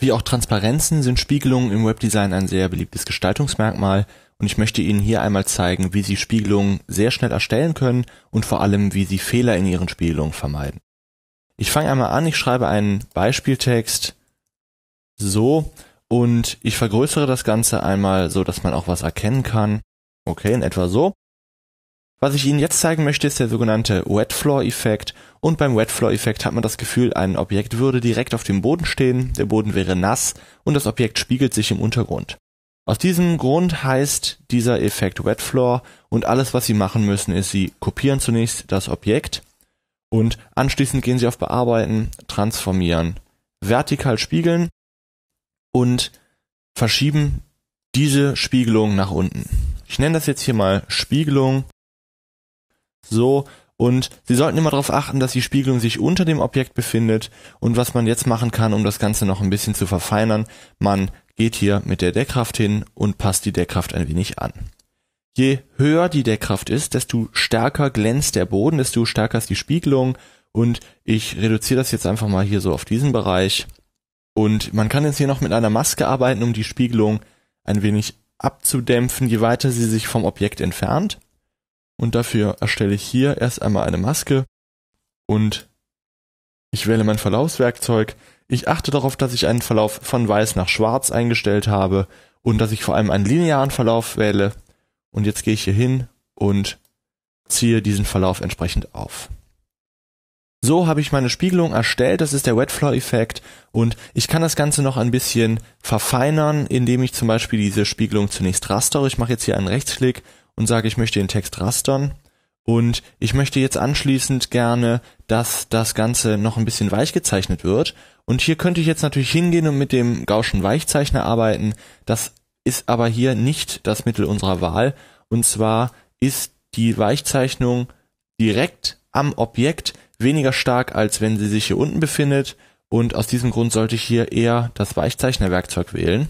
Wie auch Transparenzen sind Spiegelungen im Webdesign ein sehr beliebtes Gestaltungsmerkmal und ich möchte Ihnen hier einmal zeigen, wie Sie Spiegelungen sehr schnell erstellen können und vor allem, wie Sie Fehler in Ihren Spiegelungen vermeiden. Ich fange einmal an, ich schreibe einen Beispieltext so und ich vergrößere das Ganze einmal, so dass man auch was erkennen kann. Okay, in etwa so. Was ich Ihnen jetzt zeigen möchte, ist der sogenannte Wet Floor effekt und beim Wet Floor effekt hat man das Gefühl, ein Objekt würde direkt auf dem Boden stehen, der Boden wäre nass und das Objekt spiegelt sich im Untergrund. Aus diesem Grund heißt dieser Effekt Wet Floor und alles, was Sie machen müssen, ist, Sie kopieren zunächst das Objekt und anschließend gehen Sie auf Bearbeiten, Transformieren, vertikal spiegeln und verschieben diese Spiegelung nach unten. Ich nenne das jetzt hier mal Spiegelung so. Und Sie sollten immer darauf achten, dass die Spiegelung sich unter dem Objekt befindet. Und was man jetzt machen kann, um das Ganze noch ein bisschen zu verfeinern, man geht hier mit der Deckkraft hin und passt die Deckkraft ein wenig an. Je höher die Deckkraft ist, desto stärker glänzt der Boden, desto stärker ist die Spiegelung. Und ich reduziere das jetzt einfach mal hier so auf diesen Bereich. Und man kann jetzt hier noch mit einer Maske arbeiten, um die Spiegelung ein wenig abzudämpfen, je weiter sie sich vom Objekt entfernt und dafür erstelle ich hier erst einmal eine Maske und ich wähle mein Verlaufswerkzeug. Ich achte darauf, dass ich einen Verlauf von weiß nach schwarz eingestellt habe und dass ich vor allem einen linearen Verlauf wähle. Und jetzt gehe ich hier hin und ziehe diesen Verlauf entsprechend auf. So habe ich meine Spiegelung erstellt, das ist der Wetfloor-Effekt und ich kann das Ganze noch ein bisschen verfeinern, indem ich zum Beispiel diese Spiegelung zunächst rastere. Ich mache jetzt hier einen Rechtsklick und sage, ich möchte den Text rastern. Und ich möchte jetzt anschließend gerne, dass das Ganze noch ein bisschen weich gezeichnet wird. Und hier könnte ich jetzt natürlich hingehen und mit dem Gaußschen Weichzeichner arbeiten. Das ist aber hier nicht das Mittel unserer Wahl. Und zwar ist die Weichzeichnung direkt am Objekt weniger stark, als wenn sie sich hier unten befindet. Und aus diesem Grund sollte ich hier eher das Weichzeichnerwerkzeug wählen.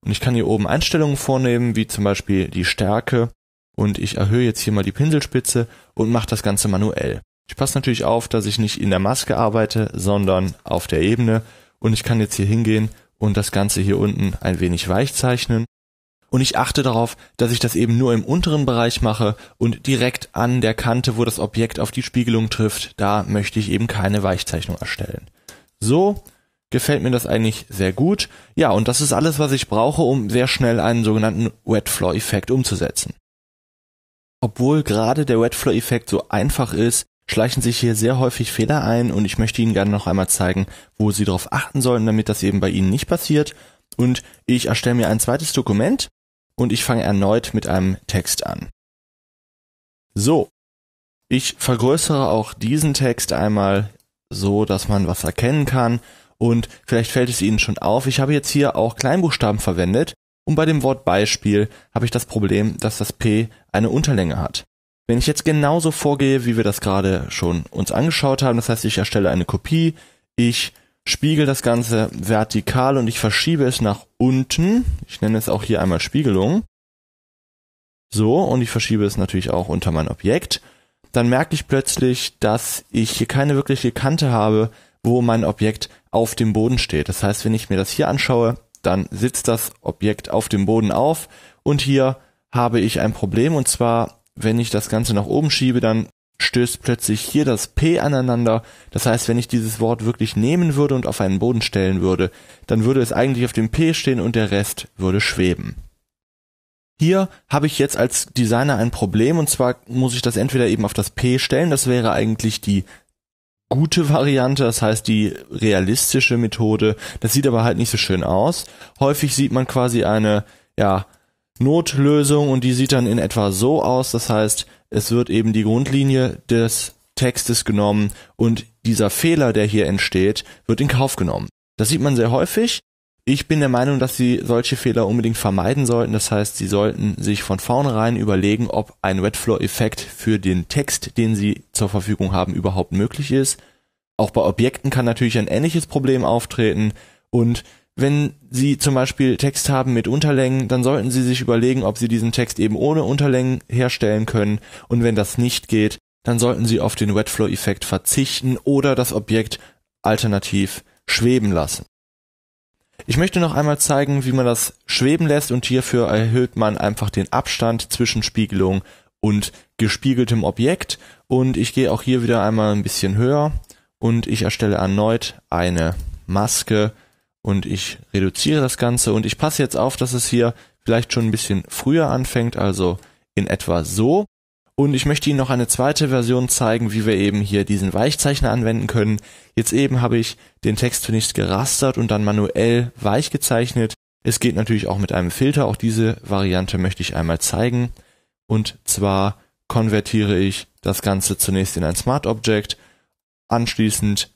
Und ich kann hier oben Einstellungen vornehmen, wie zum Beispiel die Stärke und ich erhöhe jetzt hier mal die Pinselspitze und mache das Ganze manuell. Ich passe natürlich auf, dass ich nicht in der Maske arbeite, sondern auf der Ebene und ich kann jetzt hier hingehen und das Ganze hier unten ein wenig weich zeichnen. Und ich achte darauf, dass ich das eben nur im unteren Bereich mache und direkt an der Kante, wo das Objekt auf die Spiegelung trifft, da möchte ich eben keine Weichzeichnung erstellen. So gefällt mir das eigentlich sehr gut. Ja, und das ist alles, was ich brauche, um sehr schnell einen sogenannten Wet Floor effekt umzusetzen. Obwohl gerade der Wetflow-Effekt so einfach ist, schleichen sich hier sehr häufig Fehler ein und ich möchte Ihnen gerne noch einmal zeigen, wo Sie darauf achten sollten, damit das eben bei Ihnen nicht passiert. Und ich erstelle mir ein zweites Dokument und ich fange erneut mit einem Text an. So, ich vergrößere auch diesen Text einmal so, dass man was erkennen kann. Und vielleicht fällt es Ihnen schon auf, ich habe jetzt hier auch Kleinbuchstaben verwendet. Und bei dem Wort Beispiel habe ich das Problem, dass das P eine Unterlänge hat. Wenn ich jetzt genauso vorgehe, wie wir das gerade schon uns angeschaut haben, das heißt, ich erstelle eine Kopie, ich spiegel das Ganze vertikal und ich verschiebe es nach unten. Ich nenne es auch hier einmal Spiegelung. So, und ich verschiebe es natürlich auch unter mein Objekt. Dann merke ich plötzlich, dass ich hier keine wirkliche Kante habe, wo mein Objekt auf dem Boden steht. Das heißt, wenn ich mir das hier anschaue, dann sitzt das Objekt auf dem Boden auf und hier habe ich ein Problem und zwar, wenn ich das Ganze nach oben schiebe, dann stößt plötzlich hier das P aneinander. Das heißt, wenn ich dieses Wort wirklich nehmen würde und auf einen Boden stellen würde, dann würde es eigentlich auf dem P stehen und der Rest würde schweben. Hier habe ich jetzt als Designer ein Problem und zwar muss ich das entweder eben auf das P stellen, das wäre eigentlich die gute Variante, das heißt die realistische Methode. Das sieht aber halt nicht so schön aus. Häufig sieht man quasi eine, ja, Notlösung und die sieht dann in etwa so aus. Das heißt, es wird eben die Grundlinie des Textes genommen und dieser Fehler, der hier entsteht, wird in Kauf genommen. Das sieht man sehr häufig ich bin der Meinung, dass sie solche Fehler unbedingt vermeiden sollten. Das heißt, sie sollten sich von vornherein überlegen, ob ein Webflow-Effekt für den Text, den sie zur Verfügung haben, überhaupt möglich ist. Auch bei Objekten kann natürlich ein ähnliches Problem auftreten. Und wenn Sie zum Beispiel Text haben mit Unterlängen, dann sollten Sie sich überlegen, ob Sie diesen Text eben ohne Unterlängen herstellen können. Und wenn das nicht geht, dann sollten Sie auf den Wetflow-Effekt verzichten oder das Objekt alternativ schweben lassen. Ich möchte noch einmal zeigen, wie man das schweben lässt und hierfür erhöht man einfach den Abstand zwischen Spiegelung und gespiegeltem Objekt und ich gehe auch hier wieder einmal ein bisschen höher und ich erstelle erneut eine Maske und ich reduziere das Ganze und ich passe jetzt auf, dass es hier vielleicht schon ein bisschen früher anfängt, also in etwa so. Und ich möchte Ihnen noch eine zweite Version zeigen, wie wir eben hier diesen Weichzeichner anwenden können. Jetzt eben habe ich den Text zunächst gerastert und dann manuell weich gezeichnet. Es geht natürlich auch mit einem Filter. Auch diese Variante möchte ich einmal zeigen. Und zwar konvertiere ich das Ganze zunächst in ein Smart Object. Anschließend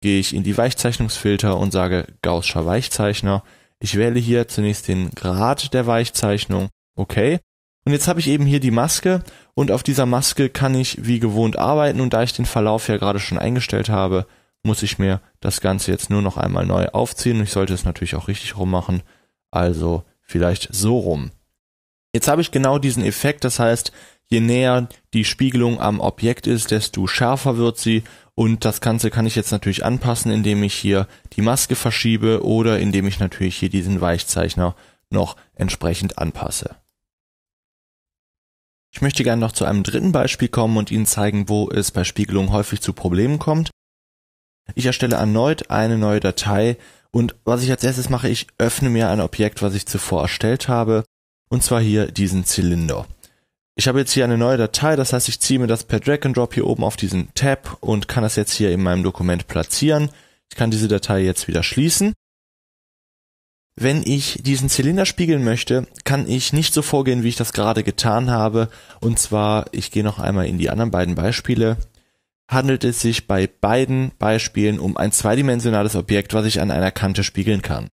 gehe ich in die Weichzeichnungsfilter und sage Gaußscher Weichzeichner. Ich wähle hier zunächst den Grad der Weichzeichnung. Okay. Und jetzt habe ich eben hier die Maske und auf dieser Maske kann ich wie gewohnt arbeiten und da ich den Verlauf ja gerade schon eingestellt habe, muss ich mir das Ganze jetzt nur noch einmal neu aufziehen. Ich sollte es natürlich auch richtig rum machen. Also vielleicht so rum. Jetzt habe ich genau diesen Effekt, das heißt, je näher die Spiegelung am Objekt ist, desto schärfer wird sie und das Ganze kann ich jetzt natürlich anpassen, indem ich hier die Maske verschiebe oder indem ich natürlich hier diesen Weichzeichner noch entsprechend anpasse. Ich möchte gerne noch zu einem dritten Beispiel kommen und Ihnen zeigen, wo es bei Spiegelung häufig zu Problemen kommt. Ich erstelle erneut eine neue Datei und was ich als erstes mache, ich öffne mir ein Objekt, was ich zuvor erstellt habe, und zwar hier diesen Zylinder. Ich habe jetzt hier eine neue Datei, das heißt, ich ziehe mir das per Drag and Drop hier oben auf diesen Tab und kann das jetzt hier in meinem Dokument platzieren. Ich kann diese Datei jetzt wieder schließen. Wenn ich diesen Zylinder spiegeln möchte, kann ich nicht so vorgehen, wie ich das gerade getan habe. Und zwar, ich gehe noch einmal in die anderen beiden Beispiele handelt es sich bei beiden Beispielen um ein zweidimensionales Objekt, was ich an einer Kante spiegeln kann.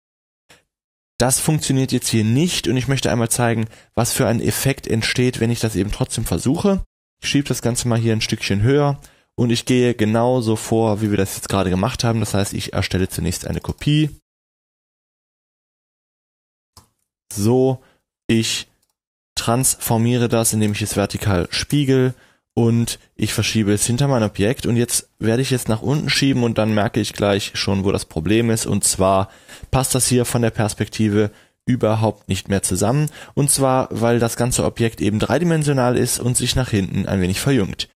Das funktioniert jetzt hier nicht und ich möchte einmal zeigen, was für ein Effekt entsteht, wenn ich das eben trotzdem versuche. Ich schiebe das Ganze mal hier ein Stückchen höher und ich gehe genauso vor, wie wir das jetzt gerade gemacht haben. Das heißt, ich erstelle zunächst eine Kopie. So, ich transformiere das, indem ich es vertikal spiegel und ich verschiebe es hinter mein Objekt und jetzt werde ich jetzt nach unten schieben und dann merke ich gleich schon, wo das Problem ist und zwar passt das hier von der Perspektive überhaupt nicht mehr zusammen und zwar, weil das ganze Objekt eben dreidimensional ist und sich nach hinten ein wenig verjüngt.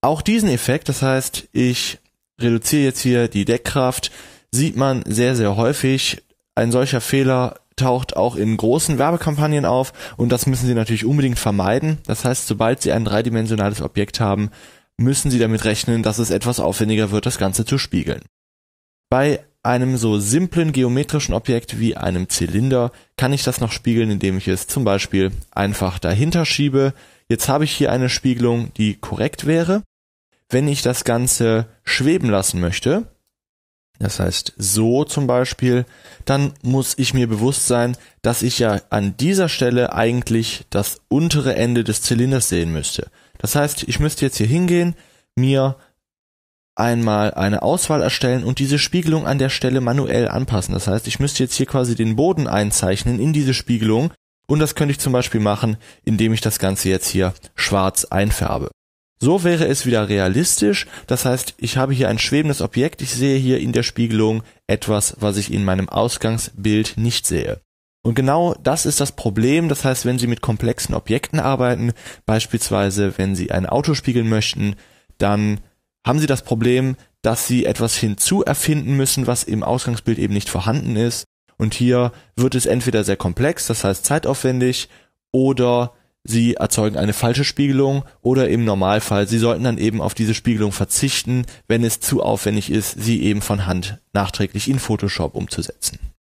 Auch diesen Effekt, das heißt, ich reduziere jetzt hier die Deckkraft, sieht man sehr, sehr häufig. Ein solcher Fehler taucht auch in großen Werbekampagnen auf und das müssen sie natürlich unbedingt vermeiden. Das heißt, sobald sie ein dreidimensionales Objekt haben, müssen sie damit rechnen, dass es etwas aufwendiger wird, das Ganze zu spiegeln. Bei einem so simplen geometrischen Objekt wie einem Zylinder kann ich das noch spiegeln, indem ich es zum Beispiel einfach dahinter schiebe. Jetzt habe ich hier eine Spiegelung, die korrekt wäre. Wenn ich das Ganze schweben lassen möchte, das heißt, so zum Beispiel, dann muss ich mir bewusst sein, dass ich ja an dieser Stelle eigentlich das untere Ende des Zylinders sehen müsste. Das heißt, ich müsste jetzt hier hingehen, mir einmal eine Auswahl erstellen und diese Spiegelung an der Stelle manuell anpassen. Das heißt, ich müsste jetzt hier quasi den Boden einzeichnen in diese Spiegelung und das könnte ich zum Beispiel machen, indem ich das Ganze jetzt hier schwarz einfärbe. So wäre es wieder realistisch, das heißt, ich habe hier ein schwebendes Objekt, ich sehe hier in der Spiegelung etwas, was ich in meinem Ausgangsbild nicht sehe. Und genau das ist das Problem, das heißt, wenn Sie mit komplexen Objekten arbeiten, beispielsweise wenn Sie ein Auto spiegeln möchten, dann haben Sie das Problem, dass Sie etwas hinzuerfinden müssen, was im Ausgangsbild eben nicht vorhanden ist. Und hier wird es entweder sehr komplex, das heißt zeitaufwendig, oder sie erzeugen eine falsche Spiegelung oder im Normalfall, sie sollten dann eben auf diese Spiegelung verzichten, wenn es zu aufwendig ist, sie eben von Hand nachträglich in Photoshop umzusetzen